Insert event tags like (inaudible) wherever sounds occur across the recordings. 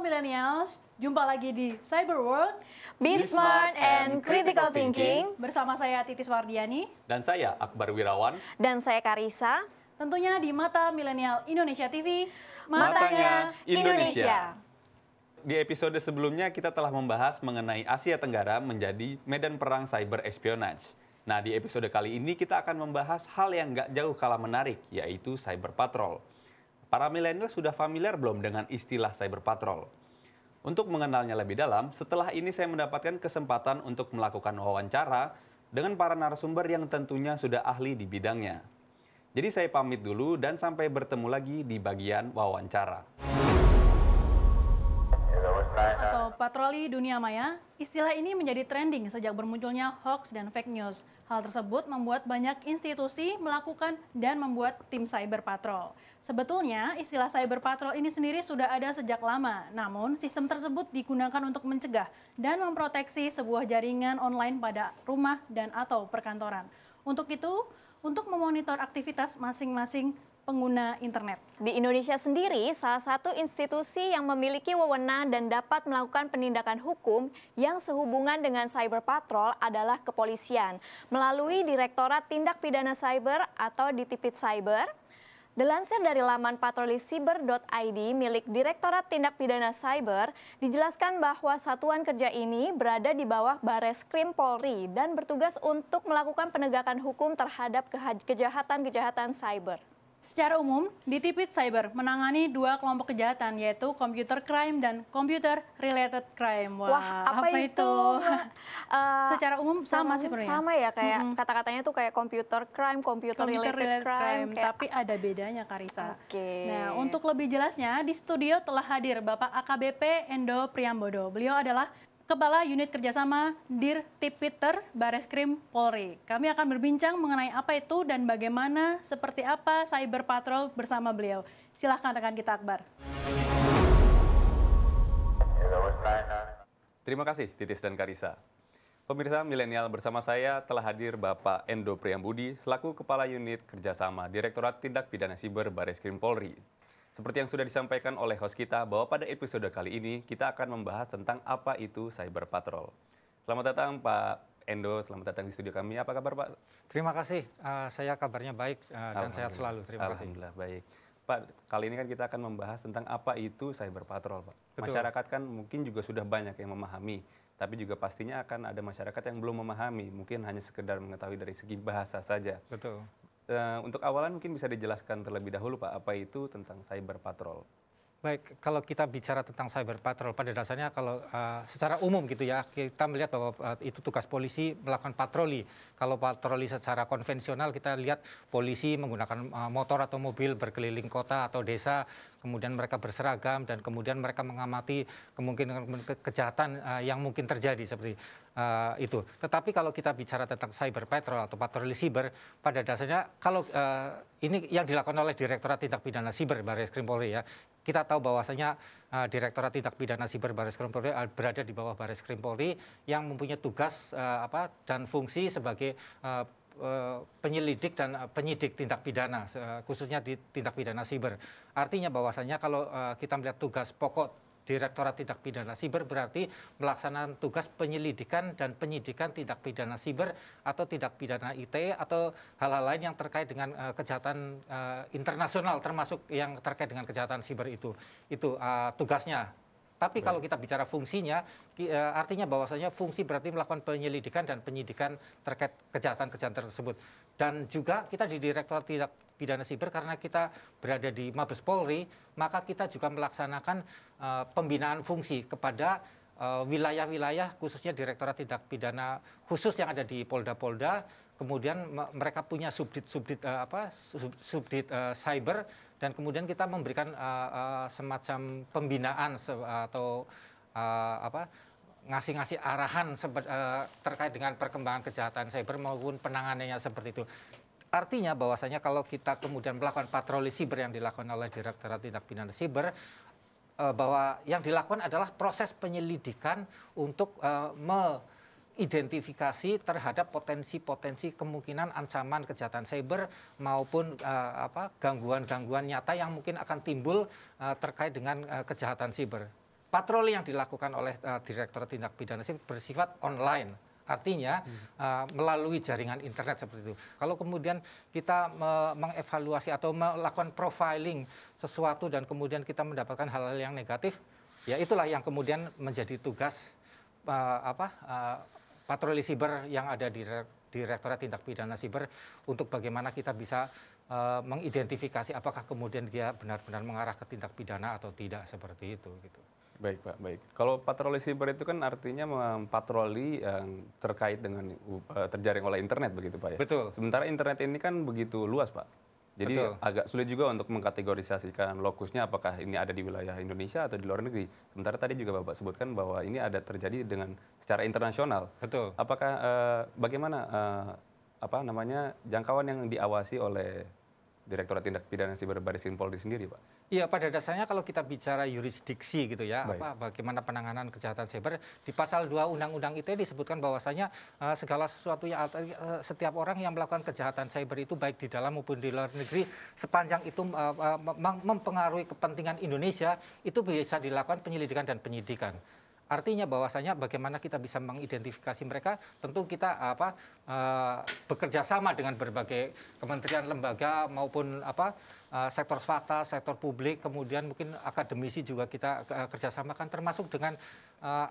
millennials, jumpa lagi di Cyber World. Be, smart, smart and critical thinking. Bersama saya Titis Wardiani. Dan saya Akbar Wirawan. Dan saya Karisa. Tentunya di Mata Milenial Indonesia TV. Matanya, Indonesia. Indonesia. Di episode sebelumnya kita telah membahas mengenai Asia Tenggara menjadi medan perang cyber espionage. Nah, di episode kali ini kita akan membahas hal yang nggak jauh kalah menarik, yaitu cyber patrol. Para milenial sudah familiar belum dengan istilah cyber patrol? Untuk mengenalnya lebih dalam, setelah ini saya mendapatkan kesempatan untuk melakukan wawancara dengan para narasumber yang tentunya sudah ahli di bidangnya. Jadi saya pamit dulu dan sampai bertemu lagi di bagian wawancara. Atau patroli dunia maya, istilah ini menjadi trending sejak bermunculnya hoax dan fake news. Hal tersebut membuat banyak institusi melakukan dan membuat tim cyber patrol. Sebetulnya, istilah cyber patrol ini sendiri sudah ada sejak lama, namun sistem tersebut digunakan untuk mencegah dan memproteksi sebuah jaringan online pada rumah dan atau perkantoran. Untuk itu, untuk memonitor aktivitas masing-masing pengguna internet. Di Indonesia sendiri, salah satu institusi yang memiliki wewenang dan dapat melakukan penindakan hukum yang sehubungan dengan cyber patrol adalah kepolisian melalui Direktorat Tindak Pidana Cyber atau Ditipit Cyber. Dilansir dari laman patroli patrolisiber.id milik Direktorat Tindak Pidana Cyber, dijelaskan bahwa satuan kerja ini berada di bawah Bares Krim Polri dan bertugas untuk melakukan penegakan hukum terhadap kejahatan-kejahatan cyber. Secara umum, di DTPIT Cyber menangani dua kelompok kejahatan yaitu computer crime dan computer related crime. Wah, Wah apa, apa itu? itu? uh, (laughs) secara umum sama sih sebenarnya. Sama ya kayak mm -hmm. kata-katanya tuh kayak computer crime, computer, computer related, related crime, crime kayak... tapi ada bedanya Karisa. Oke. Okay. Nah, untuk lebih jelasnya di studio telah hadir Bapak AKBP Endo Priambodo. Beliau adalah Kepala Unit Kerjasama Dir Tipiter Bareskrim Polri. Kami akan berbincang mengenai apa itu dan bagaimana, seperti apa cyber patrol bersama beliau. Silahkan rekan kita Akbar. Terima kasih Titis dan Karisa. Pemirsa milenial bersama saya telah hadir Bapak Endo Priambudi selaku Kepala Unit Kerjasama Direktorat Tindak Pidana Siber Bareskrim Polri. Seperti yang sudah disampaikan oleh host kita bahwa pada episode kali ini kita akan membahas tentang apa itu cyber patrol. Selamat datang Pak Endo, selamat datang di studio kami. Apa kabar Pak? Terima kasih, uh, saya kabarnya baik uh, dan sehat selalu. Terima kasih. Alhamdulillah baik. Pak, kali ini kan kita akan membahas tentang apa itu cyber patrol, Pak. Masyarakat kan mungkin juga sudah banyak yang memahami, tapi juga pastinya akan ada masyarakat yang belum memahami, mungkin hanya sekedar mengetahui dari segi bahasa saja. Betul. Eh, untuk awalan mungkin bisa dijelaskan terlebih dahulu Pak, apa itu tentang cyber patrol? Baik, kalau kita bicara tentang cyber patrol, pada dasarnya kalau uh, secara umum gitu ya, kita melihat bahwa uh, itu tugas polisi melakukan patroli. Kalau patroli secara konvensional kita lihat polisi menggunakan uh, motor atau mobil berkeliling kota atau desa kemudian mereka berseragam dan kemudian mereka mengamati kemungkinan kejahatan uh, yang mungkin terjadi seperti uh, itu. Tetapi kalau kita bicara tentang cyber patrol atau patroli siber, pada dasarnya kalau uh, ini yang dilakukan oleh Direktorat Tindak Pidana Siber Baris Krim Polri ya, kita tahu bahwasanya uh, Direktorat Tindak Pidana Siber Baris Krim Polri berada di bawah Baris Krim Polri yang mempunyai tugas uh, apa dan fungsi sebagai uh, Eh, penyelidik dan eh, penyidik tindak pidana, eh, khususnya di tindak pidana siber. Artinya bahwasanya kalau kita melihat tugas pokok Direktorat Tindak Pidana Siber berarti melaksanakan tugas penyelidikan dan penyidikan tindak pidana siber atau tindak pidana IT atau hal-hal lain yang terkait dengan kejahatan internasional termasuk yang terkait dengan kejahatan siber itu. Itu tugasnya tapi Baik. kalau kita bicara fungsinya, eh, artinya bahwasanya fungsi berarti melakukan penyelidikan dan penyidikan terkait kejahatan-kejahatan tersebut. Dan juga kita di Direktorat Tindak Pidana Siber karena kita berada di Mabes Polri, maka kita juga melaksanakan uh, pembinaan fungsi kepada eh, wilayah-wilayah uh, khususnya Direktorat Tindak Pidana khusus yang ada di Polda-Polda, kemudian mereka punya subdit-subdit uh, apa subdit uh, cyber dan kemudian kita memberikan uh, uh, semacam pembinaan se atau uh, apa ngasih-ngasih arahan uh, terkait dengan perkembangan kejahatan cyber maupun penanganannya seperti itu. Artinya bahwasanya kalau kita kemudian melakukan patroli siber yang dilakukan oleh Direktorat Tindak Pidana Siber uh, bahwa yang dilakukan adalah proses penyelidikan untuk uh, me identifikasi terhadap potensi-potensi kemungkinan ancaman kejahatan cyber maupun uh, gangguan-gangguan nyata yang mungkin akan timbul uh, terkait dengan uh, kejahatan cyber. Patroli yang dilakukan oleh uh, Direktur Tindak Pidana Cyber bersifat online artinya uh, melalui jaringan internet seperti itu. Kalau kemudian kita me mengevaluasi atau melakukan profiling sesuatu dan kemudian kita mendapatkan hal-hal yang negatif, ya itulah yang kemudian menjadi tugas uh, apa uh, patroli siber yang ada di Direktorat Tindak Pidana Siber untuk bagaimana kita bisa uh, mengidentifikasi apakah kemudian dia benar-benar mengarah ke tindak pidana atau tidak seperti itu gitu. Baik Pak, baik. Kalau patroli siber itu kan artinya mempatroli yang terkait dengan uh, terjaring oleh internet begitu Pak ya? Betul. Sementara internet ini kan begitu luas Pak. Jadi Betul. agak sulit juga untuk mengkategorisasikan lokusnya apakah ini ada di wilayah Indonesia atau di luar negeri. Sementara tadi juga Bapak sebutkan bahwa ini ada terjadi dengan secara internasional. Betul. Apakah eh, bagaimana eh, apa namanya jangkauan yang diawasi oleh Direktorat Tindak Pidana Siber Baris Polri sendiri, Pak? Iya, pada dasarnya kalau kita bicara yurisdiksi gitu ya, apa bagaimana penanganan kejahatan siber di pasal 2 Undang-Undang ITE disebutkan bahwasanya uh, segala sesuatu yang uh, setiap orang yang melakukan kejahatan siber itu baik di dalam maupun di luar negeri sepanjang itu uh, uh, mempengaruhi kepentingan Indonesia itu bisa dilakukan penyelidikan dan penyidikan. Artinya bahwasanya bagaimana kita bisa mengidentifikasi mereka, tentu kita apa uh, bekerja sama dengan berbagai kementerian, lembaga maupun apa uh, sektor swasta, sektor publik, kemudian mungkin akademisi juga kita uh, kerjasamakan, termasuk dengan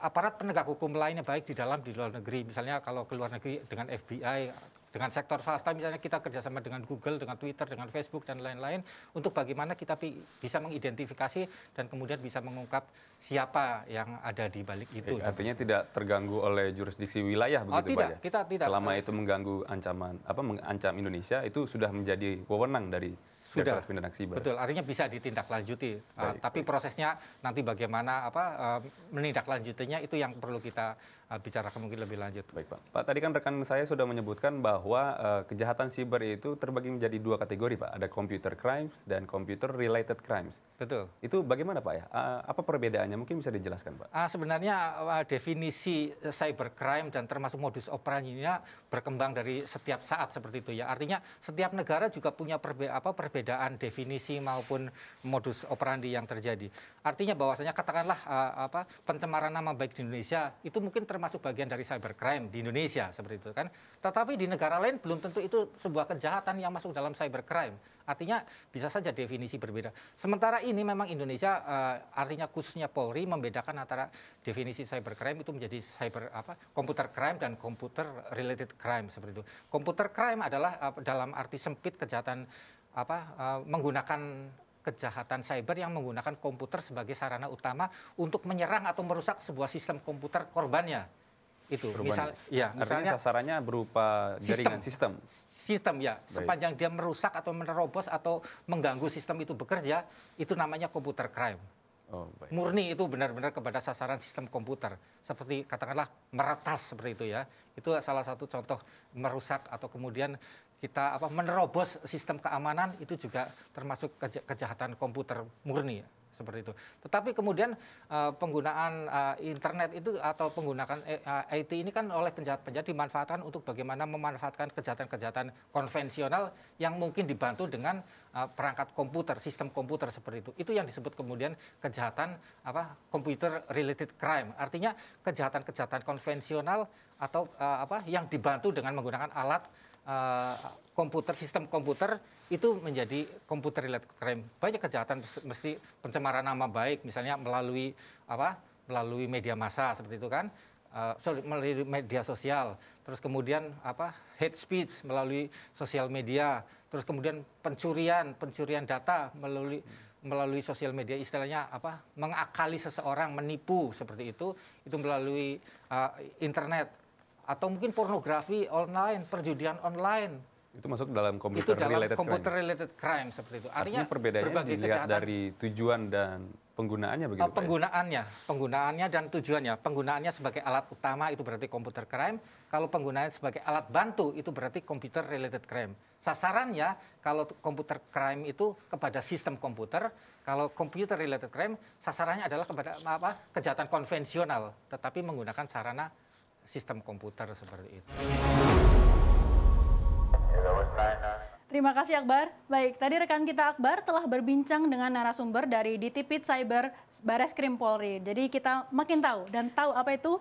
aparat penegak hukum lainnya baik di dalam di luar negeri. Misalnya kalau ke luar negeri dengan FBI, dengan sektor swasta misalnya kita kerjasama dengan Google, dengan Twitter, dengan Facebook dan lain-lain untuk bagaimana kita bisa mengidentifikasi dan kemudian bisa mengungkap siapa yang ada di balik itu. Ya, artinya tidak terganggu oleh jurisdiksi wilayah oh, begitu oh, tidak, Pak ya? Kita tidak. Selama itu mengganggu ancaman apa mengancam Indonesia itu sudah menjadi wewenang dari sudah betul artinya bisa ditindaklanjuti uh, tapi baik. prosesnya nanti bagaimana apa uh, menindaklanjutinya itu yang perlu kita Ah, bicarakan mungkin lebih lanjut. Baik Pak. Pak tadi kan rekan saya sudah menyebutkan bahwa uh, kejahatan siber itu terbagi menjadi dua kategori Pak. Ada computer crimes dan computer related crimes. Betul. Itu bagaimana Pak ya? Uh, apa perbedaannya? Mungkin bisa dijelaskan Pak. Uh, sebenarnya uh, definisi cybercrime dan termasuk modus operandinya berkembang dari setiap saat seperti itu ya. Artinya setiap negara juga punya perbe apa perbedaan definisi maupun modus operandi yang terjadi. Artinya bahwasanya katakanlah uh, apa pencemaran nama baik di Indonesia itu mungkin termasuk bagian dari cybercrime di Indonesia seperti itu kan. Tetapi di negara lain belum tentu itu sebuah kejahatan yang masuk dalam cybercrime. Artinya bisa saja definisi berbeda. Sementara ini memang Indonesia uh, artinya khususnya Polri membedakan antara definisi cybercrime itu menjadi cyber apa komputer crime dan komputer related crime seperti itu. komputer crime adalah uh, dalam arti sempit kejahatan apa uh, menggunakan kejahatan cyber yang menggunakan komputer sebagai sarana utama untuk menyerang atau merusak sebuah sistem komputer korbannya itu misal ya misalnya sasarannya berupa jaringan sistem sistem, sistem ya Baik. sepanjang dia merusak atau menerobos atau mengganggu sistem itu bekerja itu namanya komputer crime Oh, murni itu benar-benar kepada sasaran sistem komputer seperti katakanlah meretas seperti itu ya itu salah satu contoh merusak atau kemudian kita apa menerobos sistem keamanan itu juga termasuk kej kejahatan komputer murni ya seperti itu. Tetapi kemudian uh, penggunaan uh, internet itu atau penggunaan eh, IT ini kan oleh penjahat-penjahat dimanfaatkan untuk bagaimana memanfaatkan kejahatan-kejahatan konvensional yang mungkin dibantu dengan uh, perangkat komputer, sistem komputer seperti itu. Itu yang disebut kemudian kejahatan apa computer related crime. Artinya kejahatan-kejahatan konvensional atau uh, apa yang dibantu dengan menggunakan alat Eh, komputer, sistem komputer itu menjadi komputer related crime. Banyak kejahatan mesti pencemaran nama baik, misalnya melalui apa? melalui media massa seperti itu kan. Uh, sorry, melalui media sosial, terus kemudian apa? hate speech melalui sosial media, terus kemudian pencurian, pencurian data melalui melalui sosial media istilahnya apa? mengakali seseorang, menipu seperti itu, itu melalui uh, internet atau mungkin pornografi online, perjudian online. Itu masuk dalam komputer itu dalam related crime. related crime seperti itu. Artinya, Artinya perbedaannya dilihat kejahatan. dari tujuan dan penggunaannya begitu. Oh, ya? penggunaannya, ya? penggunaannya dan tujuannya. Penggunaannya sebagai alat utama itu berarti komputer crime. Kalau penggunaannya sebagai alat bantu itu berarti komputer related crime. Sasarannya kalau komputer crime itu kepada sistem komputer, kalau komputer related crime sasarannya adalah kepada apa? kejahatan konvensional tetapi menggunakan sarana sistem komputer seperti itu. Terima kasih Akbar. Baik, tadi rekan kita Akbar telah berbincang dengan narasumber dari DTPIT Cyber Bares Krim Polri. Jadi kita makin tahu dan tahu apa itu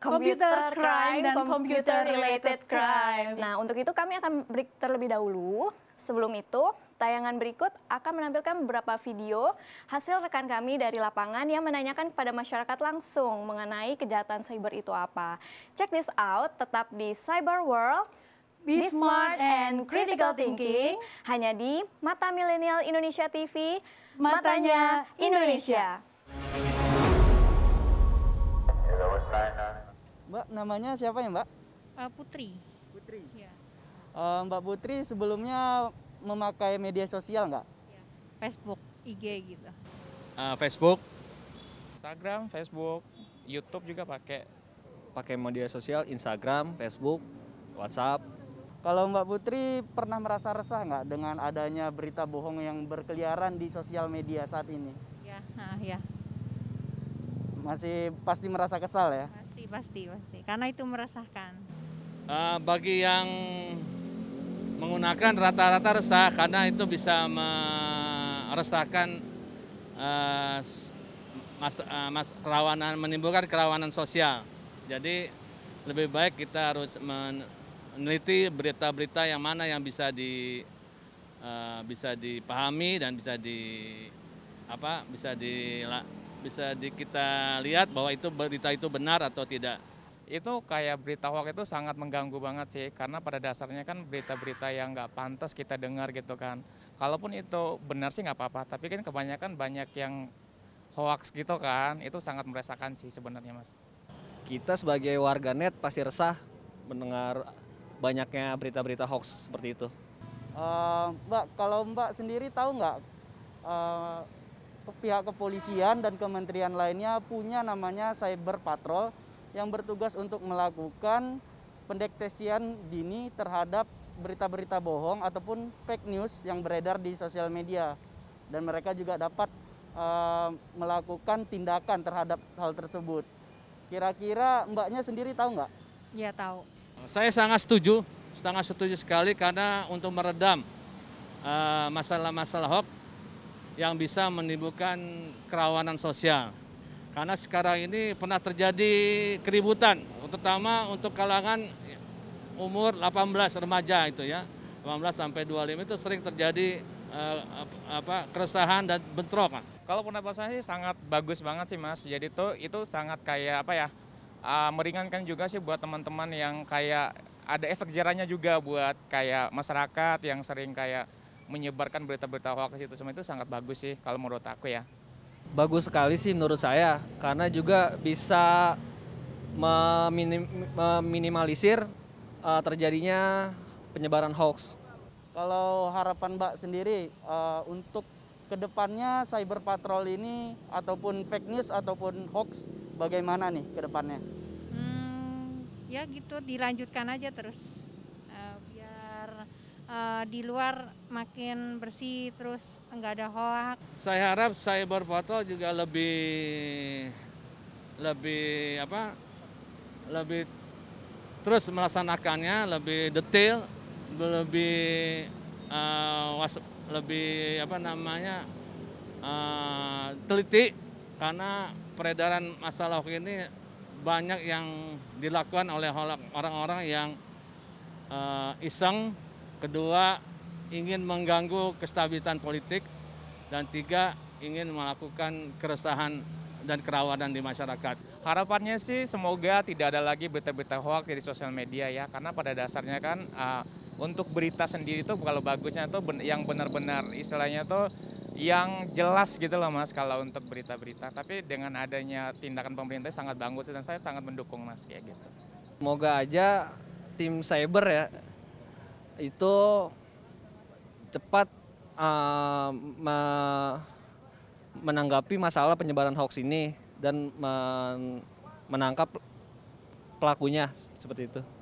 computer crime dan computer related crime. Nah, untuk itu kami akan break terlebih dahulu. Sebelum itu, Tayangan berikut akan menampilkan beberapa video hasil rekan kami dari lapangan yang menanyakan kepada masyarakat langsung mengenai kejahatan cyber itu apa. Check this out, tetap di Cyber World. Be smart and critical thinking hanya di Mata Milenial Indonesia TV, matanya Indonesia. Mbak, namanya siapa ya, Mbak? Eh, Putri. Putri. Ya. Mbak Putri sebelumnya memakai media sosial nggak? Iya. Facebook, IG gitu. Uh, Facebook, Instagram, Facebook, YouTube juga pakai. Pakai media sosial, Instagram, Facebook, WhatsApp. Kalau Mbak Putri pernah merasa resah nggak dengan adanya berita bohong yang berkeliaran di sosial media saat ini? Ya, nah, ya. Masih pasti merasa kesal ya? Pasti, pasti, pasti. Karena itu meresahkan. Uh, bagi yang menggunakan rata-rata resah karena itu bisa meresahkan uh, mas, eh, mas, kerawanan menimbulkan kerawanan sosial. Jadi lebih baik kita harus meneliti berita-berita yang mana yang bisa di eh, bisa dipahami dan bisa di apa bisa di bisa di kita lihat bahwa itu berita itu benar atau tidak itu kayak berita hoax itu sangat mengganggu banget sih karena pada dasarnya kan berita-berita yang nggak pantas kita dengar gitu kan kalaupun itu benar sih nggak apa-apa tapi kan kebanyakan banyak yang hoax gitu kan itu sangat meresahkan sih sebenarnya mas kita sebagai warga net pasti resah mendengar banyaknya berita-berita hoax seperti itu uh, mbak kalau mbak sendiri tahu nggak uh, pihak kepolisian dan kementerian lainnya punya namanya cyber patrol yang bertugas untuk melakukan pendeteksian dini terhadap berita-berita bohong ataupun fake news yang beredar di sosial media dan mereka juga dapat e, melakukan tindakan terhadap hal tersebut. Kira-kira mbaknya sendiri tahu nggak? Ya tahu. Saya sangat setuju, sangat setuju sekali karena untuk meredam masalah eh, -masalah hoax yang bisa menimbulkan kerawanan sosial. Karena sekarang ini pernah terjadi keributan, terutama untuk kalangan umur 18 remaja itu ya. 18 sampai 25 itu sering terjadi uh, apa keresahan dan bentrok. Kalau pendapat saya sih sangat bagus banget sih Mas. Jadi itu itu sangat kayak apa ya? Uh, meringankan juga sih buat teman-teman yang kayak ada efek jerahnya juga buat kayak masyarakat yang sering kayak menyebarkan berita-berita hoax itu semua itu sangat bagus sih kalau menurut aku ya bagus sekali sih menurut saya karena juga bisa meminim, meminimalisir uh, terjadinya penyebaran hoax. Kalau harapan Mbak sendiri uh, untuk kedepannya cyber patrol ini ataupun fake news ataupun hoax bagaimana nih kedepannya? Hmm, ya gitu dilanjutkan aja terus uh, di luar makin bersih terus nggak ada hoak. Saya harap saya berfoto juga lebih lebih apa lebih terus melaksanakannya lebih detail lebih uh, was, lebih apa namanya uh, teliti karena peredaran masalah ini banyak yang dilakukan oleh orang-orang yang uh, iseng kedua ingin mengganggu kestabilan politik, dan tiga ingin melakukan keresahan dan kerawanan di masyarakat. Harapannya sih semoga tidak ada lagi berita-berita hoax di sosial media ya, karena pada dasarnya kan uh, untuk berita sendiri tuh kalau bagusnya tuh yang benar-benar istilahnya tuh yang jelas gitu loh mas kalau untuk berita-berita. Tapi dengan adanya tindakan pemerintah sangat bagus dan saya sangat mendukung mas kayak gitu. Semoga aja tim cyber ya itu cepat uh, me menanggapi masalah penyebaran hoax ini dan men menangkap pelakunya seperti itu.